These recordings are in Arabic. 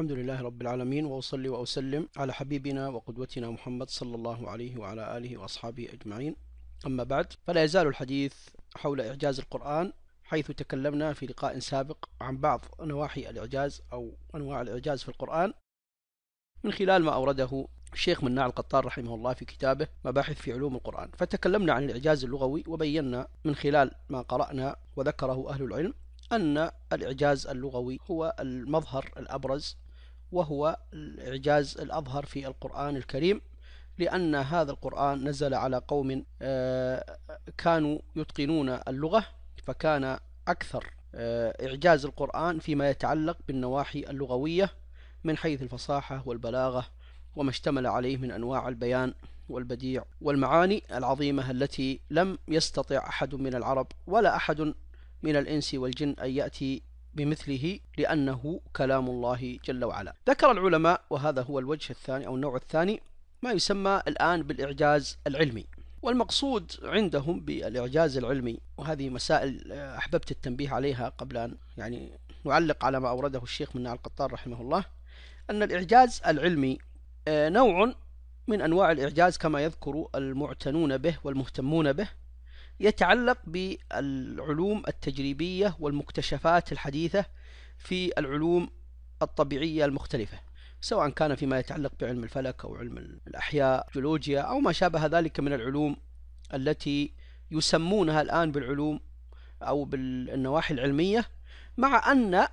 الحمد لله رب العالمين وأصلي وأسلم على حبيبنا وقدوتنا محمد صلى الله عليه وعلى آله وأصحابه أجمعين أما بعد فلا يزال الحديث حول إعجاز القرآن حيث تكلمنا في لقاء سابق عن بعض نواحي الإعجاز أو أنواع الإعجاز في القرآن من خلال ما أورده الشيخ مناع القطار رحمه الله في كتابه مباحث في علوم القرآن فتكلمنا عن الإعجاز اللغوي وبينا من خلال ما قرأنا وذكره أهل العلم أن الإعجاز اللغوي هو المظهر الأبرز وهو الإعجاز الأظهر في القرآن الكريم لأن هذا القرآن نزل على قوم آه، كانوا يتقنون اللغة فكان أكثر آه، إعجاز القرآن فيما يتعلق بالنواحي اللغوية من حيث الفصاحة والبلاغة وما اشتمل عليه من أنواع البيان والبديع والمعاني العظيمة التي لم يستطع أحد من العرب ولا أحد من الإنس والجن أن يأتي بمثله لأنه كلام الله جل وعلا ذكر العلماء وهذا هو الوجه الثاني أو النوع الثاني ما يسمى الآن بالإعجاز العلمي والمقصود عندهم بالإعجاز العلمي وهذه مسائل أحببت التنبيه عليها قبل أن يعني نعلق على ما أورده الشيخ من القطار رحمه الله أن الإعجاز العلمي آه، نوع من أنواع الإعجاز كما يذكر المعتنون به والمهتمون به يتعلق بالعلوم التجريبية والمكتشفات الحديثة في العلوم الطبيعية المختلفة سواء كان فيما يتعلق بعلم الفلك أو علم الأحياء جيولوجيا أو ما شابه ذلك من العلوم التي يسمونها الآن بالعلوم أو بالنواحي العلمية مع أن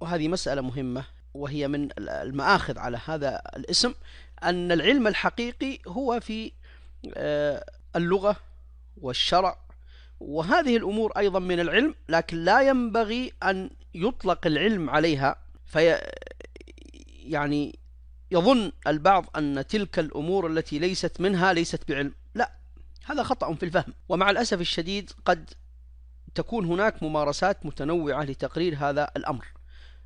وهذه مسألة مهمة وهي من المآخذ على هذا الاسم أن العلم الحقيقي هو في آه، اللغة والشرع وهذه الأمور أيضا من العلم لكن لا ينبغي أن يطلق العلم عليها في يعني يظن البعض أن تلك الأمور التي ليست منها ليست بعلم لا هذا خطأ في الفهم ومع الأسف الشديد قد تكون هناك ممارسات متنوعة لتقرير هذا الأمر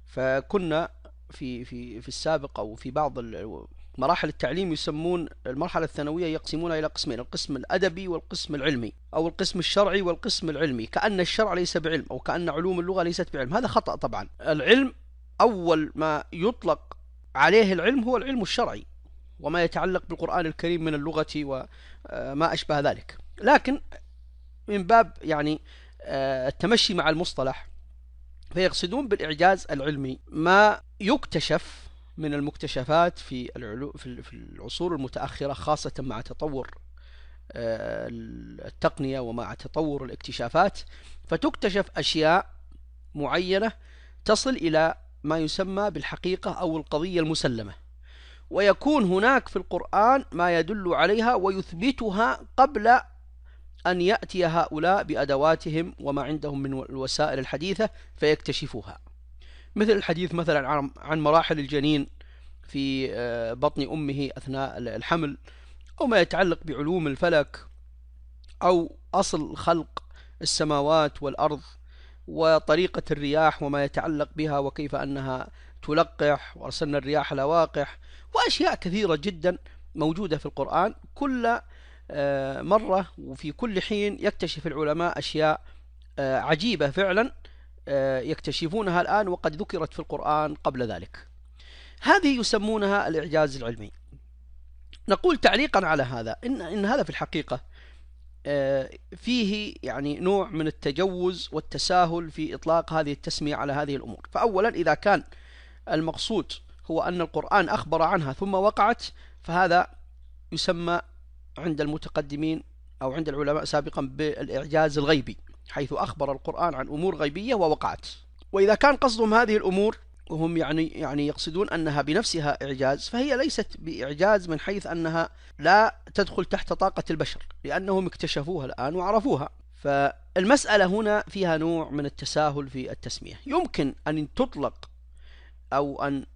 فكنا في في في السابق أو في بعض مراحل التعليم يسمون المرحلة الثانوية يقسمونها إلى قسمين القسم الأدبي والقسم العلمي أو القسم الشرعي والقسم العلمي كأن الشرع ليس بعلم أو كأن علوم اللغة ليست بعلم هذا خطأ طبعا العلم أول ما يطلق عليه العلم هو العلم الشرعي وما يتعلق بالقرآن الكريم من اللغة وما آه، أشبه ذلك لكن من باب يعني آه، التمشي مع المصطلح فيقصدون بالإعجاز العلمي ما يكتشف من المكتشفات في العلو في العصور المتأخرة خاصة مع تطور آه، التقنية ومع تطور الاكتشافات فتكتشف أشياء معينة تصل إلى ما يسمى بالحقيقة أو القضية المسلمة ويكون هناك في القرآن ما يدل عليها ويثبتها قبل أن يأتي هؤلاء بأدواتهم وما عندهم من الوسائل الحديثة فيكتشفوها مثل الحديث مثلا عن مراحل الجنين في آه، بطن أمه أثناء الحمل أو ما يتعلق بعلوم الفلك أو أصل خلق السماوات والأرض وطريقة الرياح وما يتعلق بها وكيف أنها تلقح وأرسلنا الرياح لواقح وأشياء كثيرة جدا موجودة في القرآن كل آه، مرة وفي كل حين يكتشف العلماء أشياء آه، عجيبة فعلا آه، يكتشفونها الآن وقد ذكرت في القرآن قبل ذلك هذه يسمونها الإعجاز العلمي نقول تعليقا على هذا إن, إن هذا في الحقيقة آه، فيه يعني نوع من التجوز والتساهل في إطلاق هذه التسمية على هذه الأمور فأولا إذا كان المقصود هو أن القرآن أخبر عنها ثم وقعت فهذا يسمى عند المتقدمين أو عند العلماء سابقا بالإعجاز الغيبي حيث أخبر القرآن عن أمور غيبية ووقعت وإذا كان قصدهم هذه الأمور وهم يعني يعني يقصدون أنها بنفسها إعجاز فهي ليست بإعجاز من حيث أنها لا تدخل تحت طاقة البشر لأنهم اكتشفوها الآن وعرفوها فالمسألة هنا فيها نوع من التساهل في التسمية يمكن أن تطلق أو أن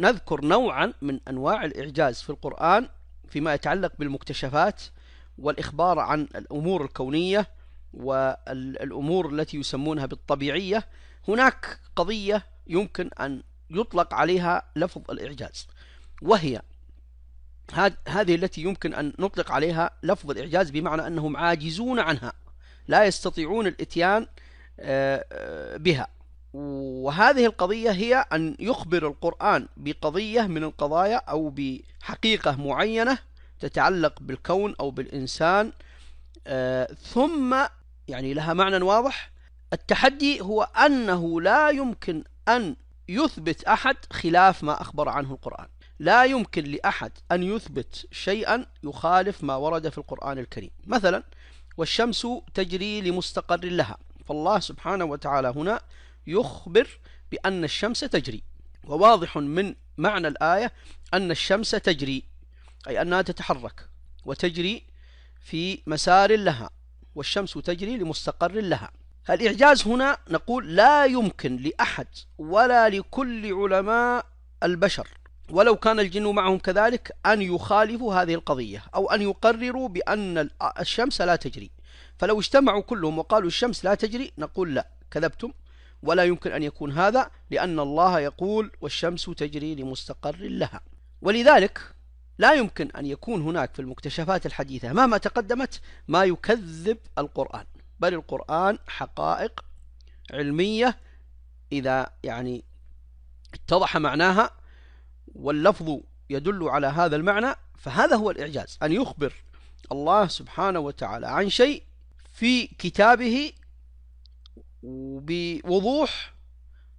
نذكر نوعا من أنواع الإعجاز في القرآن فيما يتعلق بالمكتشفات والإخبار عن الأمور الكونية والأمور التي يسمونها بالطبيعية هناك قضية يمكن أن يطلق عليها لفظ الإعجاز وهي هذه التي يمكن أن نطلق عليها لفظ الإعجاز بمعنى أنهم عاجزون عنها لا يستطيعون الاتيان آه، آه، بها وهذه القضية هي أن يخبر القرآن بقضية من القضايا أو بحقيقة معينة تتعلق بالكون أو بالإنسان آه، ثم يعني لها معنى واضح التحدي هو أنه لا يمكن أن يثبت أحد خلاف ما أخبر عنه القرآن لا يمكن لأحد أن يثبت شيئا يخالف ما ورد في القرآن الكريم مثلا والشمس تجري لمستقر لها فالله سبحانه وتعالى هنا يخبر بأن الشمس تجري وواضح من معنى الآية أن الشمس تجري أي أنها تتحرك وتجري في مسار لها والشمس تجري لمستقر لها الإعجاز هنا نقول لا يمكن لأحد ولا لكل علماء البشر ولو كان الجن معهم كذلك أن يخالفوا هذه القضية أو أن يقرروا بأن الشمس لا تجري فلو اجتمعوا كلهم وقالوا الشمس لا تجري نقول لا كذبتم ولا يمكن أن يكون هذا لأن الله يقول والشمس تجري لمستقر لها ولذلك لا يمكن أن يكون هناك في المكتشفات الحديثة مهما تقدمت ما يكذب القرآن بل القرآن حقائق علمية إذا يعني اتضح معناها واللفظ يدل على هذا المعنى فهذا هو الإعجاز أن يخبر الله سبحانه وتعالى عن شيء في كتابه بوضوح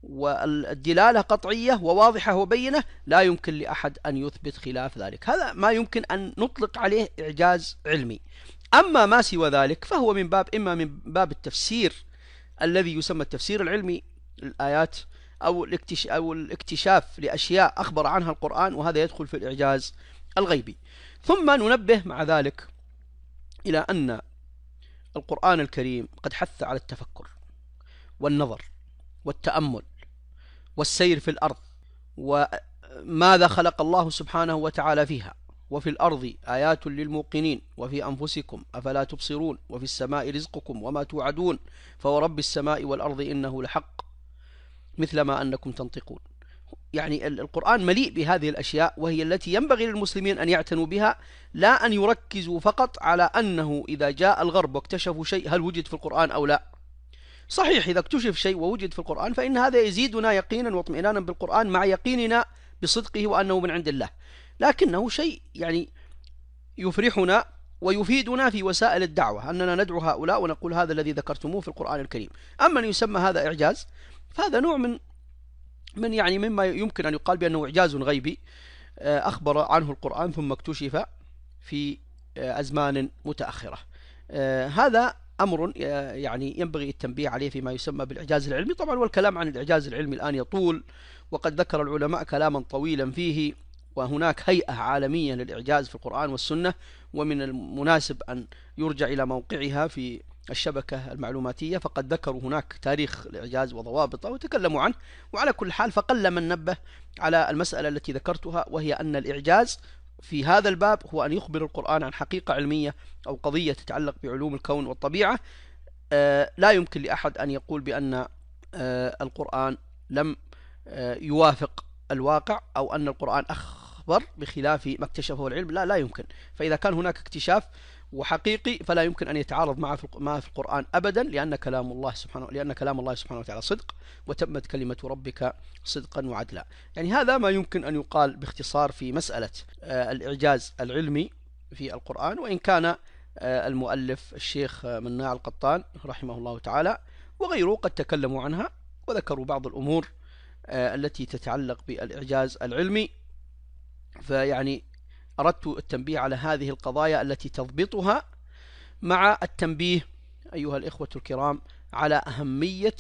والدلالة قطعية وواضحة وبينة لا يمكن لأحد أن يثبت خلاف ذلك هذا ما يمكن أن نطلق عليه إعجاز علمي أما ما سوى ذلك فهو من باب إما من باب التفسير الذي يسمى التفسير العلمي الآيات أو, أو الاكتشاف لأشياء أخبر عنها القرآن وهذا يدخل في الإعجاز الغيبي ثم ننبه مع ذلك إلى أن القرآن الكريم قد حث على التفكر والنظر والتأمل والسير في الأرض وماذا خلق الله سبحانه وتعالى فيها وفي الأرض آيات للموقنين وفي أنفسكم أفلا تبصرون وفي السماء رزقكم وما توعدون فورب السماء والأرض إنه لحق مثل ما أنكم تنطقون يعني القرآن مليء بهذه الأشياء وهي التي ينبغي للمسلمين أن يعتنوا بها لا أن يركزوا فقط على أنه إذا جاء الغرب واكتشفوا شيء هل وجد في القرآن أو لا صحيح إذا اكتشف شيء ووجد في القرآن فإن هذا يزيدنا يقينا واطمئنانا بالقرآن مع يقيننا بصدقه وأنه من عند الله لكنه شيء يعني يفرحنا ويفيدنا في وسائل الدعوة أننا ندعو هؤلاء ونقول هذا الذي ذكرتموه في القرآن الكريم أما أن يسمى هذا إعجاز فهذا نوع من من يعني مما يمكن أن يقال بأنه إعجاز غيبي آه، أخبر عنه القرآن ثم اكتشف في آه، أزمان متأخرة آه، هذا أمر آه، يعني ينبغي التنبيه عليه فيما يسمى بالإعجاز العلمي طبعا والكلام عن الإعجاز العلمي الآن يطول وقد ذكر العلماء كلاما طويلا فيه وهناك هيئة عالمية للإعجاز في القرآن والسنة ومن المناسب أن يرجع إلى موقعها في الشبكة المعلوماتية فقد ذكروا هناك تاريخ الإعجاز وضوابطه وتكلموا عنه وعلى كل حال فقل من نبه على المسألة التي ذكرتها وهي أن الإعجاز في هذا الباب هو أن يخبر القرآن عن حقيقة علمية أو قضية تتعلق بعلوم الكون والطبيعة آه، لا يمكن لأحد أن يقول بأن آه، القرآن لم آه، يوافق الواقع أو أن القرآن أخبر بخلاف ما اكتشفه العلم لا لا يمكن فإذا كان هناك اكتشاف وحقيقي فلا يمكن أن يتعارض معه في في القرآن أبدا لأن كلام الله سبحانه لأن كلام الله سبحانه وتعالى صدق وتمت كلمة ربك صدقا وعدلا يعني هذا ما يمكن أن يقال باختصار في مسألة آه، الإعجاز العلمي في القرآن وإن كان آه، المؤلف الشيخ آه، مناع القطان رحمه الله تعالى وغيره قد تكلموا عنها وذكروا بعض الأمور التي تتعلق بالإعجاز العلمي فيعني أردت التنبيه على هذه القضايا التي تضبطها مع التنبيه أيها الإخوة الكرام على أهمية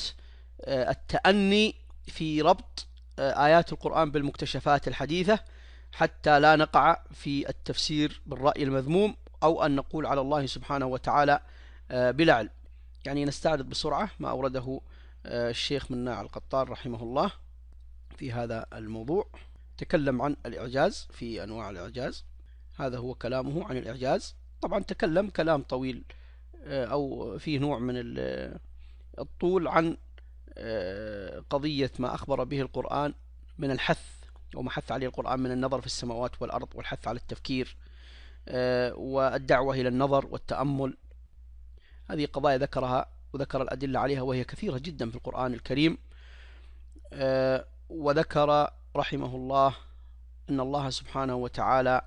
آه، التأني في ربط آه، آيات القرآن بالمكتشفات الحديثة حتى لا نقع في التفسير بالرأي المذموم أو أن نقول على الله سبحانه وتعالى آه، بلا علم يعني نستعرض بسرعة ما أورده الشيخ مناع القطار رحمه الله في هذا الموضوع تكلم عن الإعجاز في أنواع الإعجاز هذا هو كلامه عن الإعجاز طبعا تكلم كلام طويل آه، أو فيه نوع من الطول عن آه، قضية ما أخبر به القرآن من الحث وما حث عليه القرآن من النظر في السماوات والأرض والحث على التفكير آه، والدعوة إلى النظر والتأمل هذه قضايا ذكرها وذكر الأدلة عليها وهي كثيرة جدا في القرآن الكريم وذكر رحمه الله أن الله سبحانه وتعالى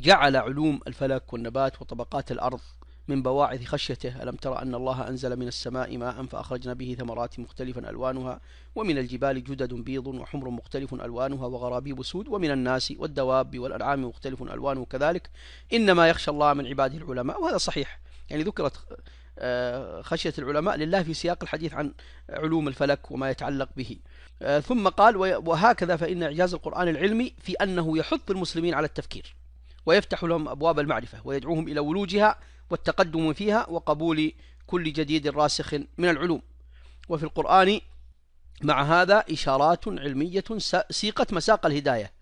جعل علوم الفلك والنبات وطبقات الأرض من بواعث خشيته ألم ترى أن الله أنزل من السماء ماء فأخرجنا به ثمرات مختلفا ألوانها ومن الجبال جدد بيض وحمر مختلف ألوانها وغرابيب سود ومن الناس والدواب والأنعام مختلف ألوانه كذلك إنما يخشى الله من عباده العلماء وهذا صحيح يعني ذكرت آه، خشية العلماء لله في سياق الحديث عن علوم الفلك وما يتعلق به آه، ثم قال وهكذا فإن إعجاز القرآن العلمي في أنه يحث المسلمين على التفكير ويفتح لهم أبواب المعرفة ويدعوهم إلى ولوجها والتقدم فيها وقبول كل جديد راسخ من العلوم وفي القرآن مع هذا إشارات علمية سيقت مساق الهداية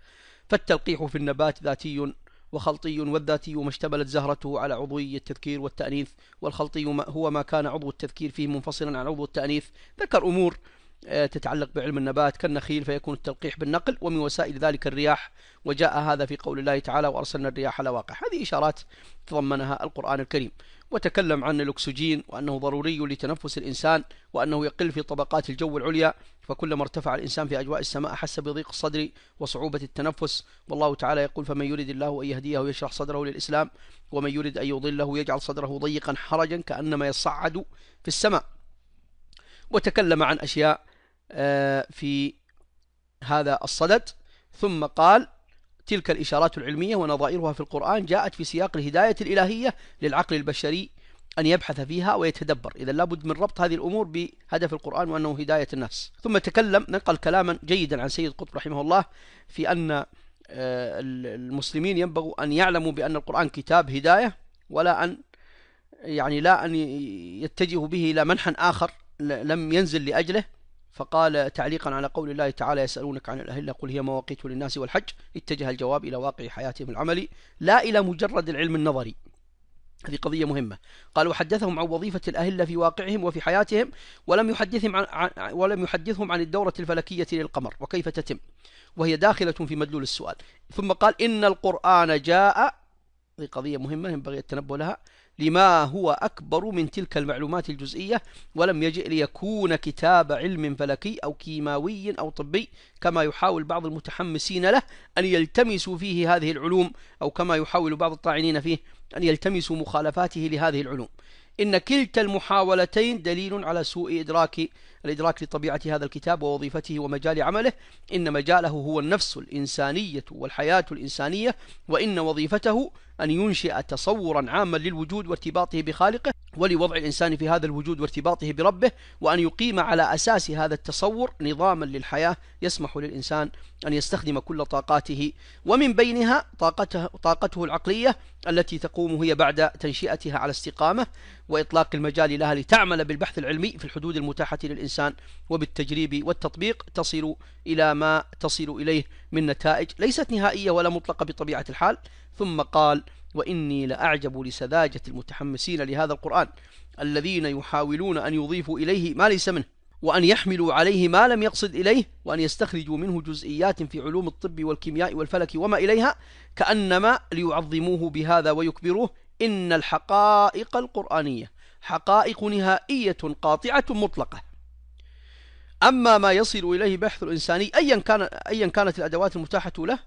فالتلقيح في النبات ذاتي وخلطي والذاتي ما اشتملت زهرته على عضوي التذكير والتأنيث والخلطي هو ما كان عضو التذكير فيه منفصلا عن عضو التأنيث ذكر أمور آه، تتعلق بعلم النبات كالنخيل فيكون التلقيح بالنقل ومن وسائل ذلك الرياح وجاء هذا في قول الله تعالى وأرسلنا الرياح على واقع هذه إشارات تضمنها القرآن الكريم وتكلم عن الأكسجين وأنه ضروري لتنفس الإنسان وأنه يقل في طبقات الجو العليا فكلما ارتفع الإنسان في أجواء السماء أحس بضيق الصدر وصعوبة التنفس والله تعالى يقول فمن يرد الله أن يهديه يشرح صدره للإسلام ومن يرد أن يضله يجعل صدره ضيقا حرجا كأنما يصعد في السماء وتكلم عن أشياء آه، في هذا الصدد ثم قال تلك الإشارات العلمية ونظائرها في القرآن جاءت في سياق الهداية الإلهية للعقل البشري أن يبحث فيها ويتدبر إذا لابد من ربط هذه الأمور بهدف القرآن وأنه هداية الناس ثم تكلم نقل كلاما جيدا عن سيد قطب رحمه الله في أن آه، المسلمين ينبغوا أن يعلموا بأن القرآن كتاب هداية ولا أن يعني لا أن يتجهوا به إلى منحا آخر لم ينزل لأجله فقال تعليقا على قول الله تعالى يسألونك عن الأهلة قل هي مواقيت للناس والحج اتجه الجواب إلى واقع حياتهم العملي لا إلى مجرد العلم النظري هذه قضية مهمة قال وحدثهم عن وظيفة الأهلة في واقعهم وفي حياتهم ولم يحدثهم عن ولم يحدثهم عن الدورة الفلكية للقمر وكيف تتم وهي داخلة في مدلول السؤال ثم قال إن القرآن جاء هذه قضية مهمة ينبغي التنبه لها لما هو أكبر من تلك المعلومات الجزئية ولم يجئ ليكون كتاب علم فلكي أو كيماوي أو طبي كما يحاول بعض المتحمسين له أن يلتمسوا فيه هذه العلوم أو كما يحاول بعض الطاعنين فيه أن يلتمسوا مخالفاته لهذه العلوم إن كلتا المحاولتين دليل على سوء إدراك الإدراك لطبيعة هذا الكتاب ووظيفته ومجال عمله إن مجاله هو النفس الإنسانية والحياة الإنسانية وإن وظيفته أن ينشئ تصورا عاما للوجود وارتباطه بخالقه ولوضع الإنسان في هذا الوجود وارتباطه بربه وأن يقيم على أساس هذا التصور نظاما للحياة يسمح للإنسان أن يستخدم كل طاقاته ومن بينها طاقته, طاقته العقلية التي تقوم هي بعد تنشئتها على استقامة وإطلاق المجال لها لتعمل بالبحث العلمي في الحدود المتاحة للإنسان وبالتجريب والتطبيق تصل إلى ما تصل إليه من نتائج ليست نهائية ولا مطلقة بطبيعة الحال ثم قال وإني لأعجب لسذاجة المتحمسين لهذا القرآن الذين يحاولون أن يضيفوا إليه ما ليس منه وأن يحملوا عليه ما لم يقصد إليه وأن يستخرجوا منه جزئيات في علوم الطب والكيمياء والفلك وما إليها كأنما ليعظموه بهذا ويكبروه إن الحقائق القرآنية حقائق نهائية قاطعة مطلقة أما ما يصل إليه بحث الإنساني أيا كان أيا كانت الأدوات المتاحة له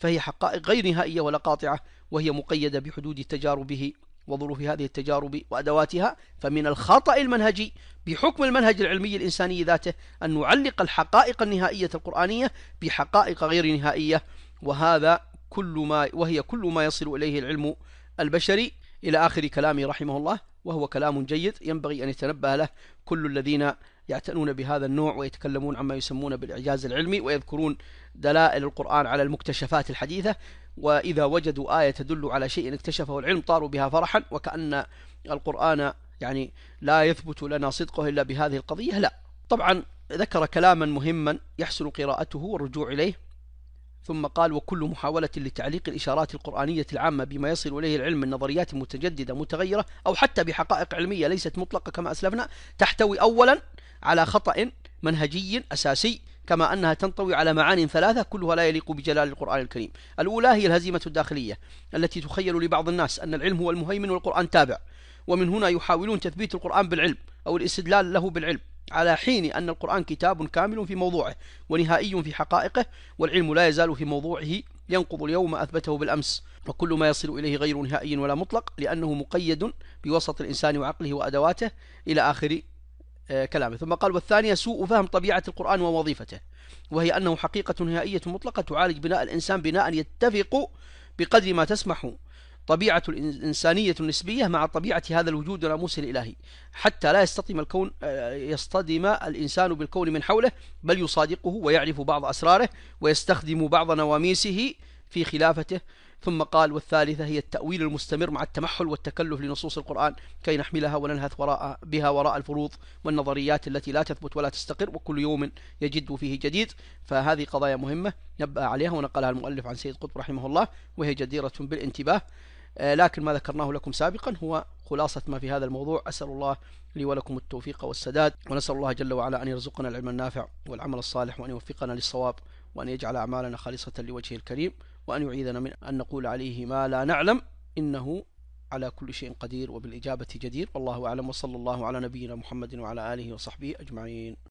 فهي حقائق غير نهائية ولا قاطعة وهي مقيدة بحدود تجاربه وظروف هذه التجارب وأدواتها فمن الخطأ المنهجي بحكم المنهج العلمي الإنساني ذاته أن نعلق الحقائق النهائية القرآنية بحقائق غير نهائية وهذا كل ما وهي كل ما يصل إليه العلم البشري إلى آخر كلامه رحمه الله وهو كلام جيد ينبغي أن يتنبه له كل الذين يعتنون بهذا النوع ويتكلمون عما يسمون بالإعجاز العلمي ويذكرون دلائل القرآن على المكتشفات الحديثة وإذا وجدوا آية تدل على شيء اكتشفه العلم طاروا بها فرحا وكأن القرآن يعني لا يثبت لنا صدقه إلا بهذه القضية لا طبعا ذكر كلاما مهما يحسن قراءته والرجوع إليه ثم قال وكل محاولة لتعليق الإشارات القرآنية العامة بما يصل إليه العلم من نظريات متجددة متغيرة أو حتى بحقائق علمية ليست مطلقة كما أسلفنا تحتوي أولا على خطأ منهجي أساسي كما أنها تنطوي على معان ثلاثة كلها لا يليق بجلال القرآن الكريم الأولى هي الهزيمة الداخلية التي تخيل لبعض الناس أن العلم هو المهيمن والقرآن تابع ومن هنا يحاولون تثبيت القرآن بالعلم أو الاستدلال له بالعلم على حين أن القرآن كتاب كامل في موضوعه ونهائي في حقائقه والعلم لا يزال في موضوعه ينقض اليوم ما أثبته بالأمس وكل ما يصل إليه غير نهائي ولا مطلق لأنه مقيد بوسط الإنسان وعقله وأدواته إلى آخر آه، كلامه ثم قال والثانية سوء فهم طبيعة القرآن ووظيفته وهي أنه حقيقة نهائية مطلقة تعالج بناء الإنسان بناء يتفق بقدر ما تسمح طبيعة الإنسانية النسبية مع طبيعة هذا الوجود الناموسي الإلهي حتى لا يصطدم الكون آه، يصطدم الإنسان بالكون من حوله بل يصادقه ويعرف بعض أسراره ويستخدم بعض نواميسه في خلافته ثم قال والثالثة هي التأويل المستمر مع التمحل والتكلف لنصوص القرآن كي نحملها وننهث وراء بها وراء الفروض والنظريات التي لا تثبت ولا تستقر وكل يوم يجد فيه جديد فهذه قضايا مهمة نبأ عليها ونقلها المؤلف عن سيد قطب رحمه الله وهي جديرة بالانتباه آه، لكن ما ذكرناه لكم سابقا هو خلاصة ما في هذا الموضوع أسأل الله لي ولكم التوفيق والسداد ونسأل الله جل وعلا أن يرزقنا العلم النافع والعمل الصالح وأن يوفقنا للصواب وأن يجعل أعمالنا خالصة لوجهه الكريم وأن يعيذنا من أن نقول عليه ما لا نعلم إنه على كل شيء قدير وبالإجابة جدير والله أعلم وصلى الله على نبينا محمد وعلى آله وصحبه أجمعين